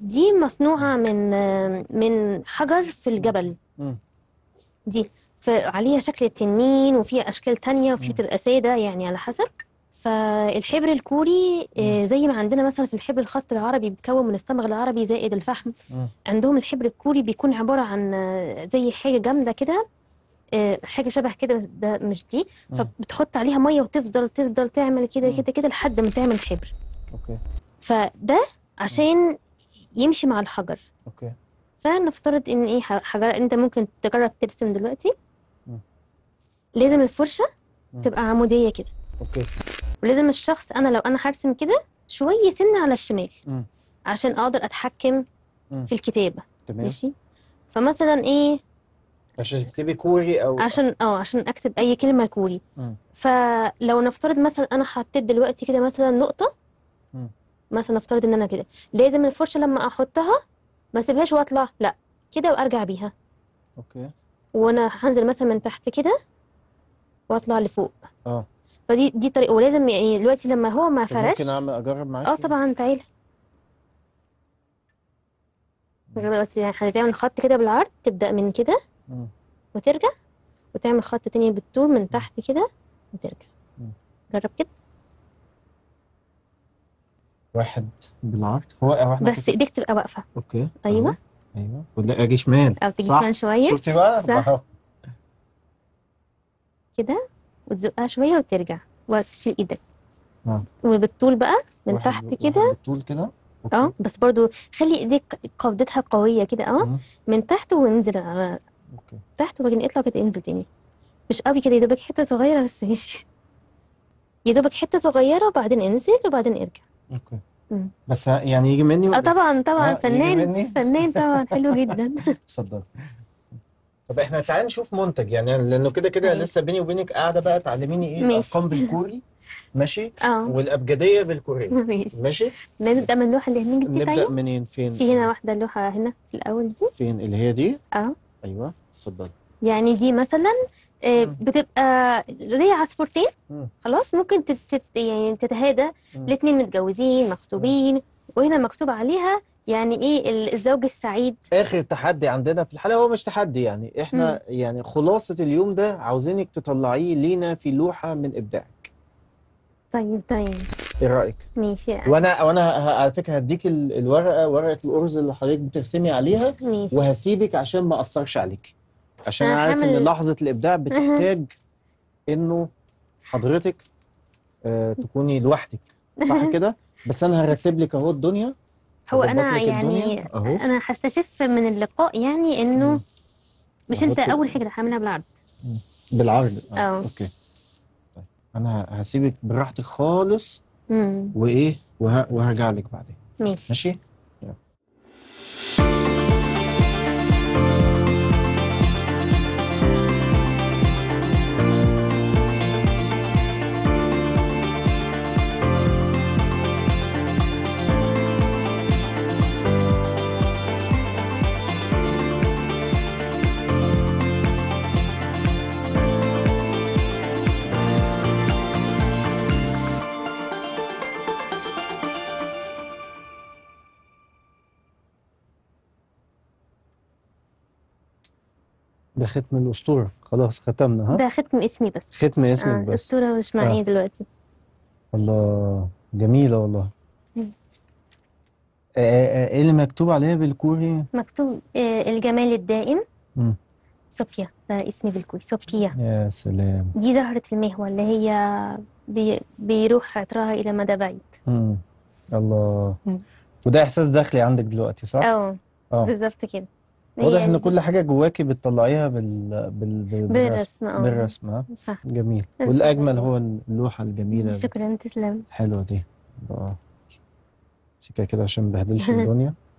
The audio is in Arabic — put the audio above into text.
دي مصنوعه من من حجر في الجبل دي فعليها شكل التنين وفيها اشكال تانية وفي بتبقى ساده يعني على حسب فالحبر الكوري آه، زي ما عندنا مثلا في الحبر الخط العربي بيتكون من الصمغ العربي زائد الفحم عندهم الحبر الكوري بيكون عباره عن آه، زي حاجه جامده كده آه، حاجه شبه كده بس ده مش دي فبتحط عليها ميه وتفضل تفضل تعمل كده كده كده لحد ما تعمل حبر اوكي فده عشان يمشي مع الحجر اوكي فنفترض ان ايه حجر انت ممكن تجرب ترسم دلوقتي م. لازم الفرشه م. تبقى عموديه كده اوكي ولازم الشخص انا لو انا هرسم كده شويه سنه على الشمال م. عشان اقدر اتحكم م. في الكتابه تمام ماشي فمثلا ايه عشان تكتبي كوري او عشان اه عشان اكتب اي كلمه كوري م. فلو نفترض مثلا انا حطيت دلوقتي كده مثلا نقطه م. مثلا نفترض ان انا كده لازم الفرشه لما احطها ما اسيبهاش واطلع لا كده وارجع بيها اوكي وانا هنزل مثلا من تحت كده واطلع لفوق اه فدي دي طريقه ولازم يعني دلوقتي لما هو ما فرش ممكن اعمل اجرب معاك اه طبعا تعالى دلوقتي يعني هتعمل خط كده بالعرض تبدا من كده وترجع وتعمل خط تاني بالطول من تحت كده وترجع جرب كده واحد بالعرض هو واحد بس ايديك تبقى واقفه اوكي ايوه ايوه ولا اجي شمال او تجي شمال شويه شفتي بقى صح. كده وتزقها شويه وترجع وتشيل ايدك آه. وبالطول بقى من تحت كده بالطول كده اه بس برضو خلي ايديك قبضتها قويه كده اه من تحت وانزل على آه، أوكي. تحت وبعدين اطلع كده انزل تاني مش قوي كده يا دوبك حته صغيره بس ماشي يا دوبك حته صغيره وبعدين انزل وبعدين ارجع بس يعني يجي مني اه طبعا آه، طبعا فنان فنان طبعا حلو جدا اتفضل طب احنا تعالى نشوف منتج يعني لانه كده كده طيب. لسه بيني وبينك قاعده بقى تعلميني ايه الارقام بالكوري ماشي اه والابجديه بالكوري ماشي نبدا من اللوحه اللي هناك دي نبدا طيب؟ منين فين في هنا واحده لوحه هنا في الاول دي فين اللي هي دي اه ايوه اتفضل يعني دي مثلا آه، بتبقى زي عصفورتين خلاص ممكن تت يعني تتهادى الاثنين متجوزين مخطوبين وهنا مكتوب عليها يعني ايه الزوج السعيد اخر تحدي عندنا في الحلقه هو مش تحدي يعني احنا م. يعني خلاصه اليوم ده عاوزينك تطلعيه لينا في لوحه من ابداعك طيب طيب ايه رايك ماشي يعني. وانا وانا على فكره هديك الورقه ورقه الارز اللي حضرتك بترسمي عليها ماشي. وهسيبك عشان ما اثرش عليكي عشان انا عارف ان لحظه الابداع بتحتاج انه حضرتك آه تكوني لوحدك صح كده بس انا هرتب لك اهو الدنيا هو انا يعني انا هستشف من اللقاء يعني انه مش انت اول حاجه هعملها بالعرض بالعرض اه اوكي طيب انا هسيبك براحتك خالص وايه وهرجع لك بعدين ماشي ماشي ده ختم الأسطورة خلاص ختمنا ها ده ختم اسمي بس ختم اسمك آه بس الأسطورة مش معايا آه. دلوقتي الله جميلة والله آه، آه، آه، ايه اللي مكتوب عليها بالكوري؟ مكتوب الجمال الدائم صوفيا سوكيا ده اسمي بالكوري سوكيا يا سلام دي زهرة المهوى اللي هي بي بيروح عطرها إلى مدى بعيد الله م. وده إحساس داخلي عندك دلوقتي صح؟ اه بالظبط كده واضح ان يعني كل حاجه جواكي بتطلعيها بال... بال... بال... بالرسم بالرسم آه. صح جميل والاجمل هو اللوحه الجميله شكرا تسلم حلوه دي بقى كده عشان ما بهدلش الدنيا